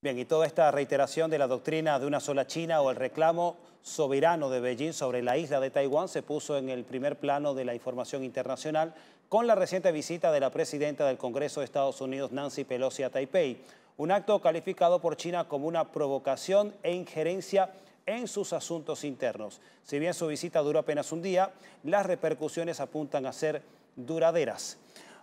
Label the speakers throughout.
Speaker 1: Bien, y toda esta reiteración de la doctrina de una sola China o el reclamo soberano de Beijing sobre la isla de Taiwán se puso en el primer plano de la información internacional con la reciente visita de la presidenta del Congreso de Estados Unidos, Nancy Pelosi, a Taipei, un acto calificado por China como una provocación e injerencia en sus asuntos internos. Si bien su visita duró apenas un día, las repercusiones apuntan a ser duraderas.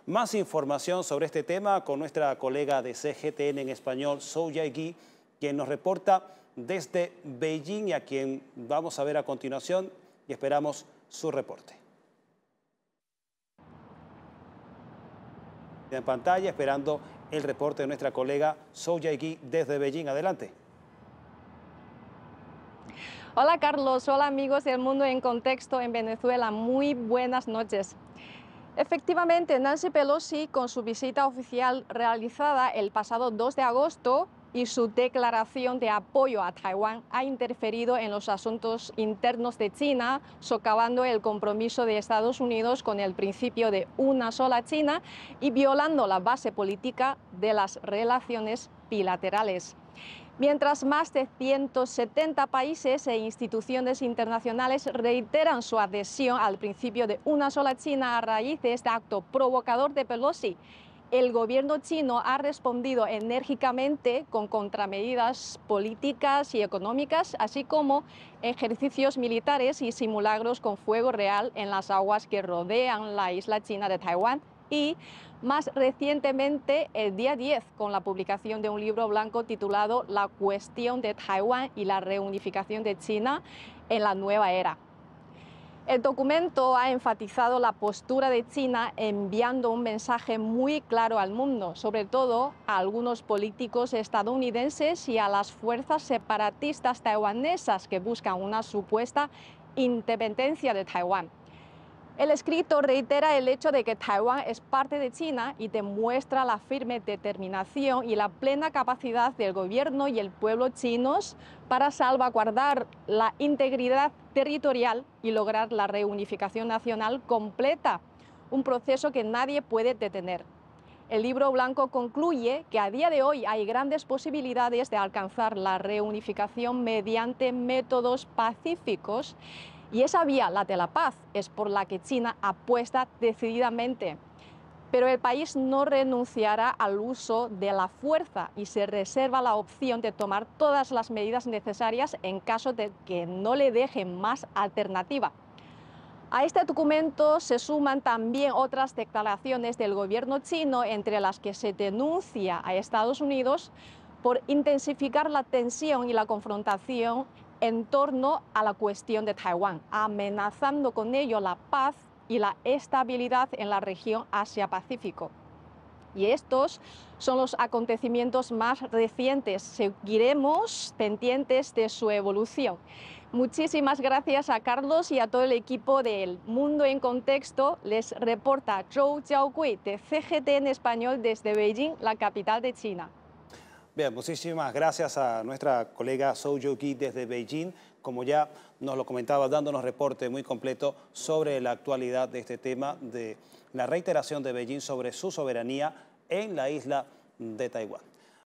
Speaker 1: Más información sobre este tema con nuestra colega de CGTN en español, Soya Gui, quien nos reporta desde Beijing y a quien vamos a ver a continuación y esperamos su reporte. En pantalla, esperando el reporte de nuestra colega Soya desde Beijing. Adelante.
Speaker 2: Hola Carlos, hola amigos del mundo en contexto en Venezuela. Muy buenas noches. Efectivamente, Nancy Pelosi, con su visita oficial realizada el pasado 2 de agosto y su declaración de apoyo a Taiwán, ha interferido en los asuntos internos de China, socavando el compromiso de Estados Unidos con el principio de una sola China y violando la base política de las relaciones bilaterales mientras más de 170 países e instituciones internacionales reiteran su adhesión al principio de una sola China a raíz de este acto provocador de Pelosi. El gobierno chino ha respondido enérgicamente con contramedidas políticas y económicas, así como ejercicios militares y simulacros con fuego real en las aguas que rodean la isla china de Taiwán y más recientemente el día 10 con la publicación de un libro blanco titulado La cuestión de Taiwán y la reunificación de China en la nueva era. El documento ha enfatizado la postura de China enviando un mensaje muy claro al mundo, sobre todo a algunos políticos estadounidenses y a las fuerzas separatistas taiwanesas que buscan una supuesta independencia de Taiwán. El escrito reitera el hecho de que Taiwán es parte de China y demuestra la firme determinación y la plena capacidad del gobierno y el pueblo chinos para salvaguardar la integridad territorial y lograr la reunificación nacional completa, un proceso que nadie puede detener. El libro blanco concluye que a día de hoy hay grandes posibilidades de alcanzar la reunificación mediante métodos pacíficos y esa vía, la de la paz, es por la que China apuesta decididamente. Pero el país no renunciará al uso de la fuerza y se reserva la opción de tomar todas las medidas necesarias en caso de que no le dejen más alternativa. A este documento se suman también otras declaraciones del gobierno chino, entre las que se denuncia a Estados Unidos por intensificar la tensión y la confrontación en torno a la cuestión de Taiwán, amenazando con ello la paz y la estabilidad en la región Asia-Pacífico. Y estos son los acontecimientos más recientes. Seguiremos pendientes de su evolución. Muchísimas gracias a Carlos y a todo el equipo del Mundo en Contexto. Les reporta Zhou Jiaogui de CGT en español desde Beijing, la capital de China.
Speaker 1: Bien, muchísimas gracias a nuestra colega Sojo Gi desde Beijing, como ya nos lo comentaba, dándonos reporte muy completo sobre la actualidad de este tema de la reiteración de Beijing sobre su soberanía en la isla de Taiwán.